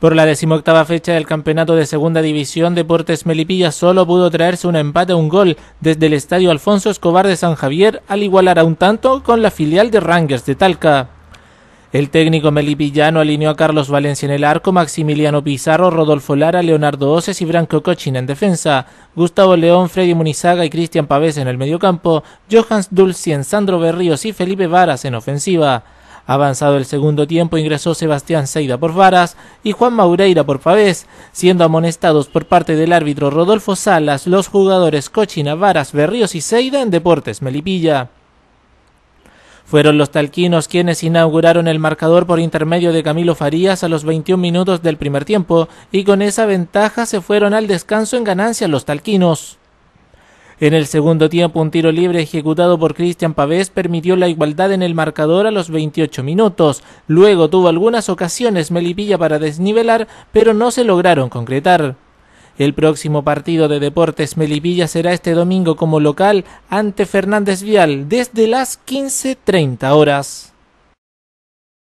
Por la decimoctava fecha del campeonato de segunda división, Deportes Melipilla solo pudo traerse un empate a un gol desde el estadio Alfonso Escobar de San Javier al igualar a un tanto con la filial de Rangers de Talca. El técnico melipillano alineó a Carlos Valencia en el arco, Maximiliano Pizarro, Rodolfo Lara, Leonardo Oces y Branco Cochin en defensa, Gustavo León, Freddy Munizaga y Cristian Pavés en el mediocampo, Johans Dulcien, Sandro Berríos y Felipe Varas en ofensiva. Avanzado el segundo tiempo ingresó Sebastián Seida por Varas y Juan Maureira por Pavés, siendo amonestados por parte del árbitro Rodolfo Salas los jugadores Cochina, Varas, Berríos y Seida en Deportes Melipilla. Fueron los talquinos quienes inauguraron el marcador por intermedio de Camilo Farías a los 21 minutos del primer tiempo y con esa ventaja se fueron al descanso en ganancia los talquinos. En el segundo tiempo, un tiro libre ejecutado por Cristian Pavés permitió la igualdad en el marcador a los 28 minutos. Luego tuvo algunas ocasiones Melipilla para desnivelar, pero no se lograron concretar. El próximo partido de Deportes Melipilla será este domingo como local ante Fernández Vial desde las 15.30 horas.